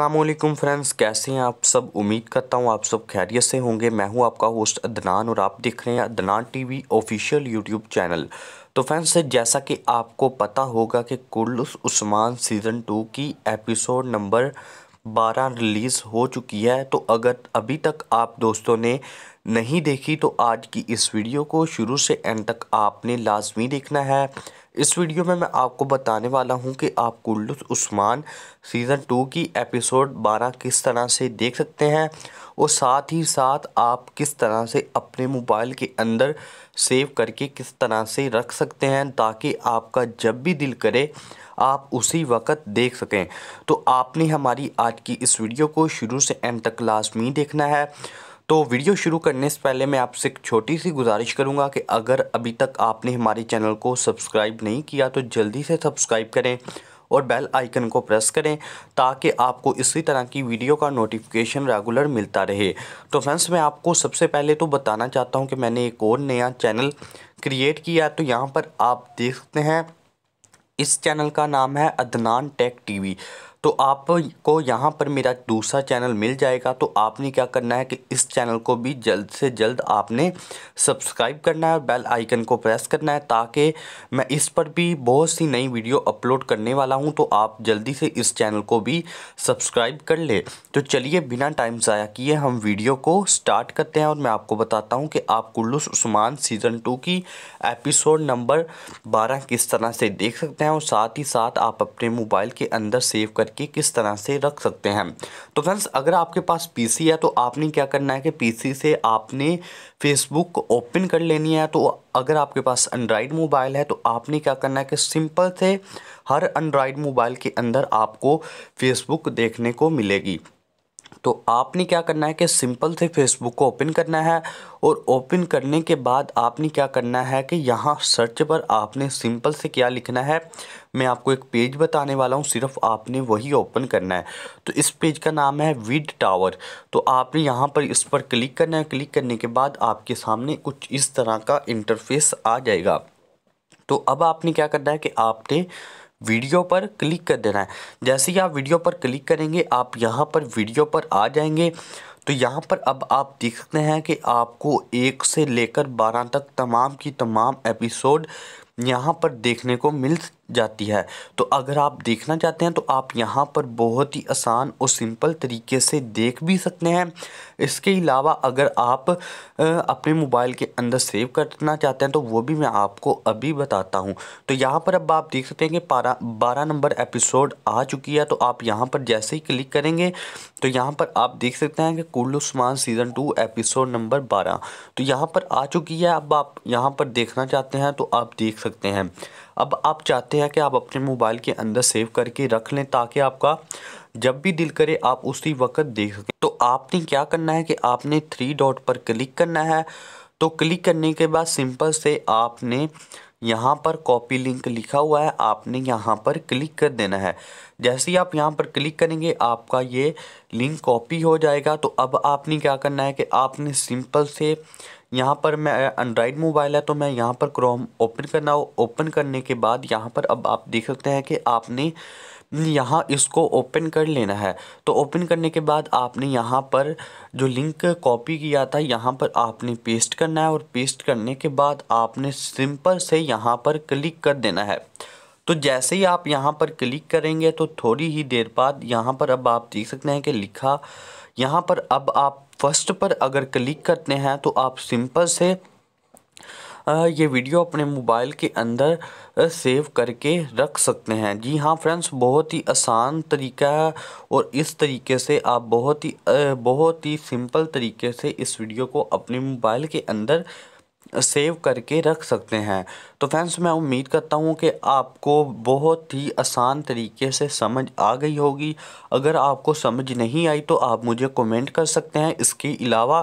Aslam friends कैसे हैं आप सब उम्मीद करता हूं आप सब खैरियत से होंगे मैं हूं आपका होस्ट अदनान और आप देख रहे हैं Adnan TV official YouTube channel तो फ्रेंड्स जैसा कि आपको पता होगा कि कुल उस्मान सीज़न टू की एपिसोड नंबर बारह रिलीज़ हो चुकी है तो अगर अभी तक आप दोस्तों ने नहीं देखी तो आज की इस वीडियो को शुरू से एंड तक आपने लाजमी देखना है इस वीडियो में मैं आपको बताने वाला हूं कि आप कुल्लुस उस्मान सीज़न टू की एपिसोड बारह किस तरह से देख सकते हैं और साथ ही साथ आप किस तरह से अपने मोबाइल के अंदर सेव करके किस तरह से रख सकते हैं ताकि आपका जब भी दिल करे आप उसी वक्त देख सकें तो आपने हमारी आज की इस वीडियो को शुरू से एंड तक लाजमी देखना है तो वीडियो शुरू करने से पहले मैं आपसे एक छोटी सी गुजारिश करूंगा कि अगर अभी तक आपने हमारे चैनल को सब्सक्राइब नहीं किया तो जल्दी से सब्सक्राइब करें और बेल आइकन को प्रेस करें ताकि आपको इसी तरह की वीडियो का नोटिफिकेशन रेगुलर मिलता रहे तो फ्रेंड्स मैं आपको सबसे पहले तो बताना चाहता हूं कि मैंने एक और नया चैनल क्रिएट किया तो यहाँ पर आप देख सकते हैं इस चैनल का नाम है अदनान टेक टीवी तो आपको यहाँ पर मेरा दूसरा चैनल मिल जाएगा तो आपने क्या करना है कि इस चैनल को भी जल्द से जल्द आपने सब्सक्राइब करना है और बेल आइकन को प्रेस करना है ताकि मैं इस पर भी बहुत सी नई वीडियो अपलोड करने वाला हूँ तो आप जल्दी से इस चैनल को भी सब्सक्राइब कर ले तो चलिए बिना टाइम ज़ाया किए हम वीडियो को स्टार्ट करते हैं और मैं आपको बताता हूँ कि आप कुल्लू उस्मान सीज़न टू की एपिसोड नंबर बारह किस तरह से देख सकते हैं और साथ ही साथ आप अपने मोबाइल के अंदर सेव कर करके किस तरह से रख सकते हैं तो फ्रेंड्स अगर आपके पास पीसी है तो आपने क्या करना है कि पीसी से आपने फेसबुक ओपन कर लेनी है तो अगर आपके पास एंड्राइड मोबाइल है तो आपने क्या करना है कि सिंपल से हर एंड्राइड मोबाइल के अंदर आपको फेसबुक देखने को मिलेगी तो आपने क्या करना है कि सिंपल से फेसबुक को ओपन करना है और ओपन करने के बाद आपने क्या करना है कि यहाँ सर्च पर आपने सिंपल से क्या लिखना है मैं आपको एक पेज बताने वाला हूँ सिर्फ आपने वही ओपन करना है तो इस पेज का नाम है विड टावर तो आपने यहाँ पर इस पर क्लिक करना है क्लिक करने के बाद आपके सामने कुछ इस तरह का इंटरफेस आ जाएगा तो अब आपने क्या करना है कि आपने वीडियो पर क्लिक कर देना है जैसे ही आप वीडियो पर क्लिक करेंगे आप यहाँ पर वीडियो पर आ जाएंगे तो यहाँ पर अब आप देखते हैं कि आपको एक से लेकर बारह तक तमाम की तमाम एपिसोड यहाँ पर देखने को मिल जाती है तो अगर आप देखना चाहते हैं तो आप यहाँ पर बहुत ही आसान और सिंपल तरीके से देख भी सकते हैं इसके अलावा अगर आप अपने मोबाइल के अंदर सेव करना चाहते हैं तो वो भी मैं आपको अभी बताता हूँ तो यहाँ पर अब आप देख सकते हैं कि पारा बारह नंबर एपिसोड आ चुकी है तो आप यहाँ पर जैसे ही क्लिक करेंगे तो यहाँ पर आप देख सकते हैं कि Kurulus Osman season two episode number बारह तो यहाँ पर आ चुकी है अब आप यहाँ पर देखना चाहते हैं तो आप देख सकते हैं अब आप चाहते हैं कि आप अपने मोबाइल के अंदर सेव करके रख लें ताकि आपका जब भी दिल करे आप उसी वक्त देख सकें तो आपने क्या करना है कि आपने थ्री डॉट पर क्लिक करना है तो क्लिक करने के बाद सिंपल से आपने यहाँ पर कॉपी लिंक लिखा हुआ है आपने यहाँ पर क्लिक कर देना है जैसे ही आप यहाँ पर क्लिक करेंगे आपका ये लिंक कॉपी हो जाएगा तो अब आपने क्या करना है कि आपने सिंपल से यहाँ पर मैं एंड्राइड मोबाइल है तो मैं यहाँ पर क्रोम ओपन करना हो ओपन करने के बाद यहाँ पर अब आप देख सकते हैं कि आपने यहाँ इसको ओपन कर लेना है तो ओपन करने के बाद आपने यहाँ पर जो लिंक कॉपी किया था यहाँ पर आपने पेस्ट करना है और पेस्ट करने के बाद आपने सिंपल से यहाँ पर क्लिक कर देना है तो जैसे ही आप यहाँ पर क्लिक करेंगे तो थोड़ी ही देर बाद यहाँ पर अब आप देख सकते हैं कि लिखा यहाँ पर अब आप फर्स्ट पर अगर क्लिक करते हैं तो आप सिंपल से ये वीडियो अपने मोबाइल के अंदर सेव करके रख सकते हैं जी हाँ फ्रेंड्स बहुत ही आसान तरीका है और इस तरीके से आप बहुत ही बहुत ही सिंपल तरीके से इस वीडियो को अपने मोबाइल के अंदर सेव करके रख सकते हैं तो फ्रेंड्स मैं उम्मीद करता हूँ कि आपको बहुत ही आसान तरीके से समझ आ गई होगी अगर आपको समझ नहीं आई तो आप मुझे कमेंट कर सकते हैं इसके अलावा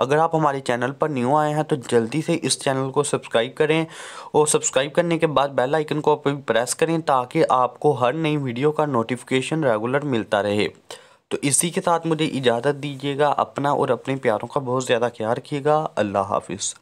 अगर आप हमारे चैनल पर न्यू आए हैं तो जल्दी से इस चैनल को सब्सक्राइब करें और सब्सक्राइब करने के बाद बेल आइकन को प्रेस करें ताकि आपको हर नई वीडियो का नोटिफिकेशन रेगुलर मिलता रहे तो इसी के साथ मुझे इजाज़त दीजिएगा अपना और अपने प्यारों का बहुत ज़्यादा ख्याल रखिएगा अल्लाह हाफिज़